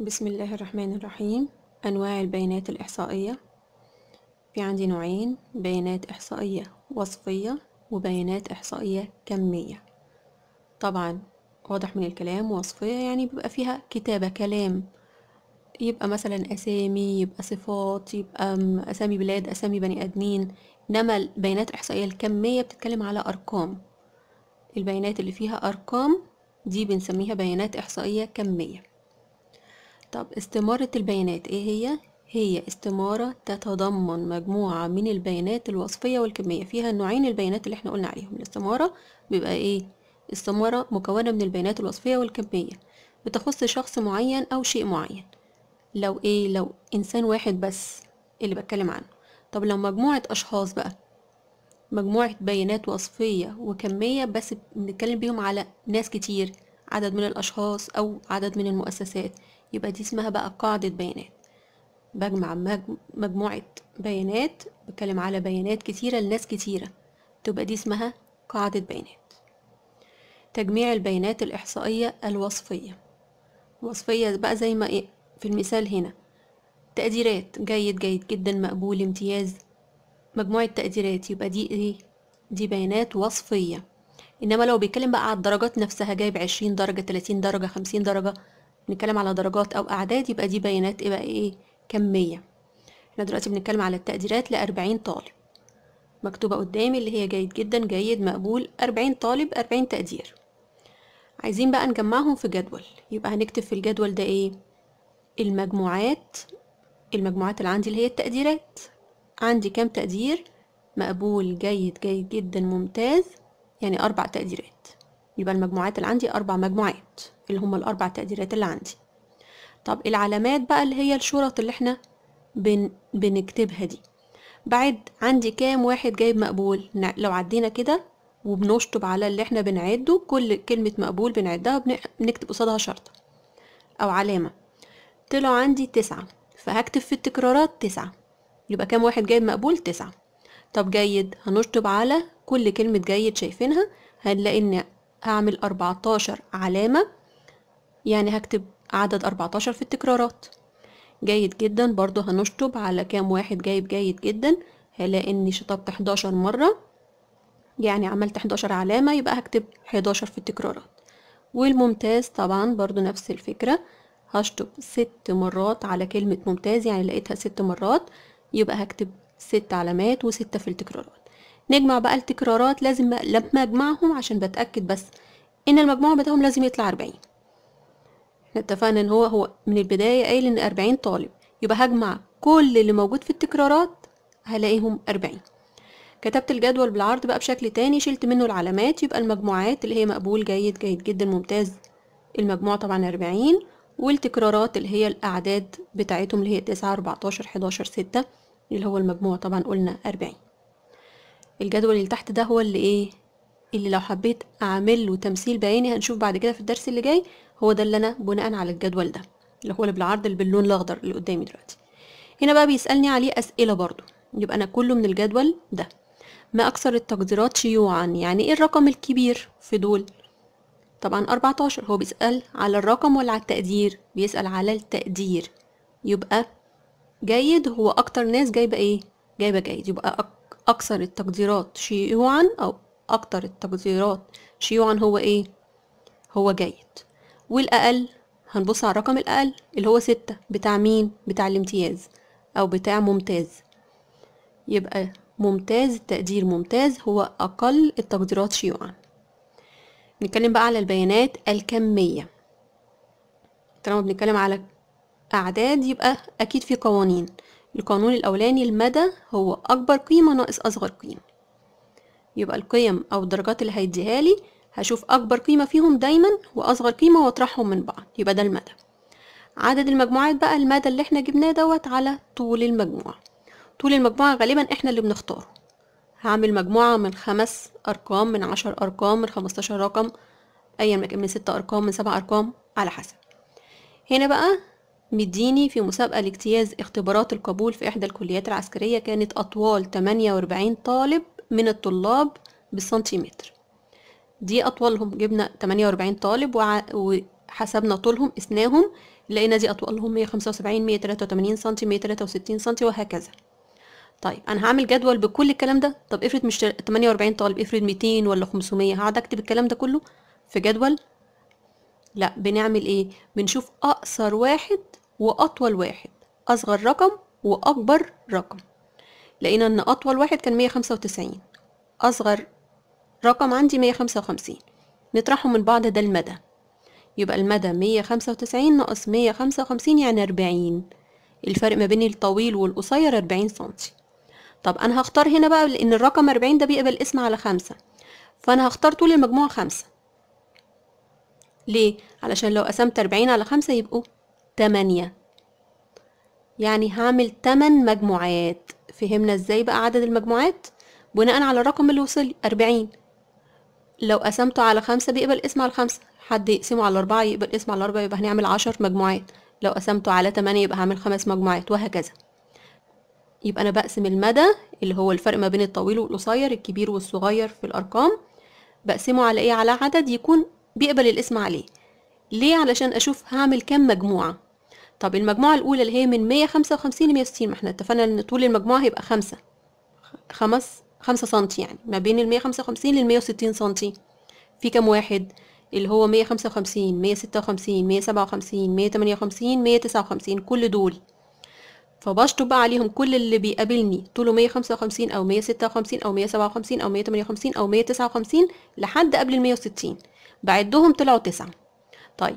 بسم الله الرحمن الرحيم أنواع البيانات الإحصائية في عندي نوعين بيانات إحصائية وصفية وبيانات إحصائية كمية طبعا واضح من الكلام وصفية يعني بيبقى فيها كتابة كلام يبقى مثلا أسامي يبقى صفات يبقى أسامي بلاد أسامي بني آدمين إنما البيانات الإحصائية الكمية بتتكلم على أرقام البيانات اللي فيها أرقام دي بنسميها بيانات إحصائية كمية طب استمارة البيانات ايه هي؟ هي استمارة تتضمن مجموعة من البيانات الوصفية والكمية فيها نوعين البيانات اللي احنا قلنا عليهم الاستمارة بيبقى ايه؟ استمارة مكونة من البيانات الوصفية والكمية بتخص شخص معين أو شيء معين لو ايه؟ لو إنسان واحد بس اللي بتكلم عنه طب لو مجموعة أشخاص بقى مجموعة بيانات وصفية وكمية بس بنتكلم بيهم على ناس كتير عدد من الأشخاص أو عدد من المؤسسات يبقى دي اسمها بقى قاعدة بيانات بجمع مجموعة بيانات بتكلم على بيانات كتيرة لناس كتيرة تبقى دي اسمها قاعدة بيانات تجميع البيانات الإحصائية الوصفية وصفية بقى زي ما إيه في المثال هنا تقديرات جيد جيد جدا مقبول امتياز مجموعة تقديرات يبقى دي ايه دي بيانات وصفية انما لو بيتكلم بقى على الدرجات نفسها جايب عشرين درجة تلاتين درجة خمسين درجة بنتكلم على درجات أو أعداد يبقى دي بيانات يبقى إيه كمية احنا دلوقتي بنتكلم على التقديرات لأربعين طالب مكتوبة قدامي اللي هي جيد جدا جيد مقبول أربعين طالب أربعين تقدير عايزين بقى نجمعهم في جدول يبقى هنكتب في الجدول ده إيه المجموعات المجموعات اللي عندي اللي هي التقديرات عندي كام تقدير مقبول جيد جيد جدا ممتاز يعني أربع تقديرات يبقى المجموعات اللي عندي أربع مجموعات اللي هما الأربع تقديرات اللي عندي طب العلامات بقى اللي هي الشرط اللي احنا بن... بنكتبها دي بعد عندي كام واحد جايب مقبول لو عدينا كده وبنشطب على اللي احنا بنعده كل كلمة مقبول بنعدها بنكتب قصادها شرط أو علامة طلع عندي تسعة فهكتب في التكرارات تسعة يبقى كام واحد جايب مقبول تسعة طب جيد هنشطب على كل كلمة جيد شايفينها هنلاقي ان هعمل أربعتاشر علامة يعني هكتب عدد 14 في التكرارات جيد جدا برضو هنشطب على كام واحد جايب جيد جدا هلاقي اني شطبت 11 مرة يعني عملت 11 علامة يبقى هكتب 11 في التكرارات والممتاز طبعا برضو نفس الفكرة هشطب ست مرات على كلمة ممتاز يعني لقيتها ست مرات يبقى هكتب ست علامات وستة في التكرارات نجمع بقى التكرارات لازم لما اجمعهم عشان بتأكد بس ان المجموع بتاعهم لازم يطلع أربعين احنا اتفقنا ان هو هو من البداية قايل ان أربعين طالب يبقى هجمع كل اللي موجود في التكرارات هلاقيهم أربعين كتبت الجدول بالعرض بقى بشكل تاني شلت منه العلامات يبقى المجموعات اللي هي مقبول جيد جيد جدا ممتاز المجموع طبعا أربعين والتكرارات اللي هي الأعداد بتاعتهم اللي هي تسعة أربعتاشر حداشر ستة اللي هو المجموع طبعا قلنا أربعين الجدول اللي تحت ده هو اللي ايه اللي لو حبيت اعمل له تمثيل بعيني هنشوف بعد كده في الدرس اللي جاي هو ده اللي انا بناء على الجدول ده اللي هو اللي بالعرض اللي باللون الاخضر اللي قدامي دلوقتي هنا بقى بيسالني عليه اسئله برضو يبقى انا كله من الجدول ده ما اكثر التقديرات شيوعا يعني ايه الرقم الكبير في دول طبعا 14 هو بيسال على الرقم ولا على التقدير بيسال على التقدير يبقى جيد هو اكتر ناس جايبه ايه جايبه جيد يبقى اكثر التقديرات شيوعا او أكتر التقديرات شيوعا هو إيه؟ هو جيد والأقل هنبص على الرقم الأقل اللي هو ستة بتاع مين؟ بتاع الامتياز أو بتاع ممتاز يبقى ممتاز التقدير ممتاز هو أقل التقديرات شيوعا نتكلم بقى على البيانات الكمية طالما بنتكلم على أعداد يبقى أكيد في قوانين القانون الأولاني المدى هو أكبر قيمة ناقص أصغر قيمة يبقى القيم أو الدرجات اللي هيديها لي هشوف أكبر قيمة فيهم دايما وأصغر قيمة وأطرحهم من بعض يبقى ده المدى عدد المجموعات بقى المدى اللي احنا جبناه دوت على طول المجموعة طول المجموعة غالبا احنا اللي بنختاره هعمل مجموعة من خمس أرقام من عشر أرقام من خمستاشر رقم أيا ما كان من ست أرقام من سبع أرقام على حسب هنا بقى مديني في مسابقة لاجتياز اختبارات القبول في إحدى الكليات العسكرية كانت أطوال 48 طالب من الطلاب بالسنتيمتر دي أطولهم جبنا 48 طالب وحسبنا طولهم إثناهم لقينا دي أطولهم 175 183 سنتي 163 سنتي وهكذا طيب أنا هعمل جدول بكل الكلام ده طب افرض مش 48 طالب افرض 200 ولا 500 هقعد أكتب الكلام ده كله في جدول لا بنعمل ايه بنشوف أقصر واحد وأطول واحد أصغر رقم وأكبر رقم لقينا ان اطول واحد كان 195 اصغر رقم عندي 155 نطرحهم من بعض ده المدى يبقى المدى 195 ناقص 155 يعني 40 الفرق ما بين الطويل والقصير 40 سنتي طب انا هختار هنا بقى لان الرقم 40 ده بيقبل اسم على خمسة فانا هختار طول المجموعة خمسة ليه؟ علشان لو قسمت 40 على خمسة يبقوا 8 يعني هعمل 8 مجموعات فهمنا ازاي بقى عدد المجموعات بناء على الرقم اللي وصل لي 40 لو قسمته على خمسة بيقبل اسم على خمسة حد يقسمه على أربعة يقبل اسم على أربعة يبقى هنعمل عشر مجموعات لو قسمته على تمانية يبقى هعمل خمس مجموعات وهكذا يبقى أنا بقسم المدى اللي هو الفرق ما بين الطويل والقصير الكبير والصغير في الأرقام بقسمه على إيه على عدد يكون بيقبل الاسم عليه ليه علشان أشوف هعمل كام مجموعة طب المجموعة الأولى اللي هي من 155 ل 160 ما احنا اتفقنا إن طول المجموعة هيبقى خمسة خمس خمسة سنتي يعني ما بين ال 155 لل 160 سنتي في كام واحد اللي هو 155 156 157 158 159 كل دول فبشطب بقى عليهم كل اللي بيقابلني طوله 155 او 156 او 157 او 158 او 159 لحد قبل ال 160 بعدهم طلعوا تسعة طيب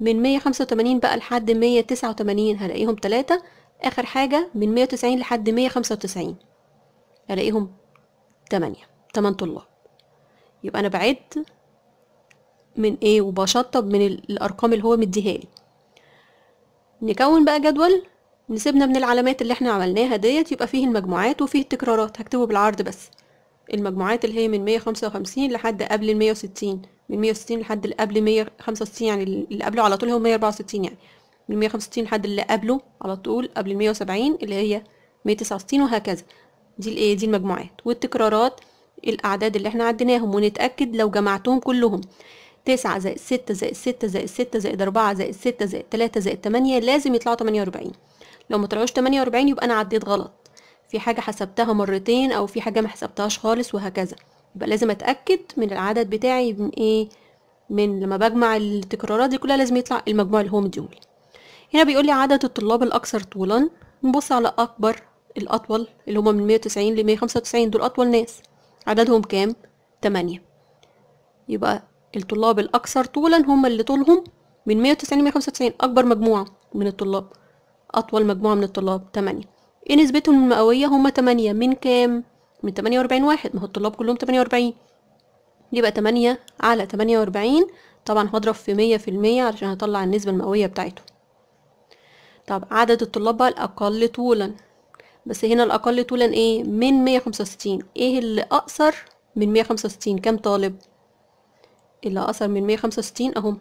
من 185 بقى لحد 189 هلاقيهم 3 اخر حاجة من 190 لحد 195 هلاقيهم 8 8 طلاب يبقى انا بعد من ايه وبشطب من الارقام اللي هو مديها لي نكون بقى جدول نسيبنا من العلامات اللي احنا عملناها ديت يبقى فيه المجموعات وفيه التكرارات هكتبه بالعرض بس المجموعات اللي هي من 155 لحد قبل ال 160 من 160 لحد اللي قبل 165 يعني اللي قبله على طول هو 164 يعني من 165 لحد اللي قبله على طول قبل 170 اللي هي 169 وهكذا دي الايه دي المجموعات والتكرارات الاعداد اللي احنا عديناهم ونتاكد لو جمعتهم كلهم 9 زائد 6 زائد 6 زائد 6 زائد 4 زائد 6 زائد 3 زائد 8 لازم يطلعوا 48 لو ما طلعوش 48 يبقى انا عديت غلط في حاجه حسبتها مرتين او في حاجه ما حسبتهاش خالص وهكذا يبقى لازم اتاكد من العدد بتاعي من ايه من لما بجمع التكرارات دي كلها لازم يطلع المجموع اللي هو مديهولي هنا بيقول لي عدد الطلاب الاكثر طولا نبص على اكبر الاطول اللي هما من 190 ل 195 دول اطول ناس عددهم كام 8 يبقى الطلاب الاكثر طولا هم اللي طولهم من 190 ل 195 اكبر مجموعه من الطلاب اطول مجموعه من الطلاب 8 ايه نسبتهم المئويه هم 8 من كام من 48 واحد ما هو الطلاب كلهم 48 يبقى 8 على 48 طبعا هضرب في 100% في المية علشان هطلع النسبة المئوية بتاعته طب عدد الطلاب بقى الأقل طولا بس هنا الأقل طولا ايه من 165 ايه اللي أقصر من 165 كم طالب اللي أقصر من 165 أهم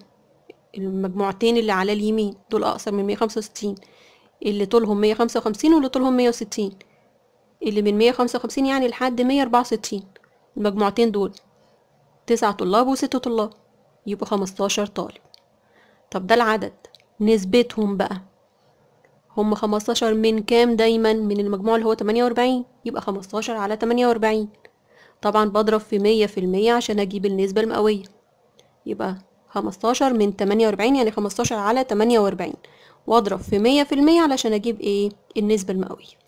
المجموعتين اللي على اليمين دول أقصر من 165 اللي طولهم 155 واللي طولهم 160 اللي من 155 يعني لحد 164 المجموعتين دول تسعة طلاب وست طلاب يبقوا 15 طالب طب ده العدد نسبتهم بقى هم 15 من كام دايما من المجموع اللي هو 48 يبقى 15 على 48 طبعا بضرب في مية في المية عشان اجيب النسبة المئوية يبقى 15 من 48 يعني 15 على 48 واضرب في مية في المية علشان اجيب ايه النسبة المئوية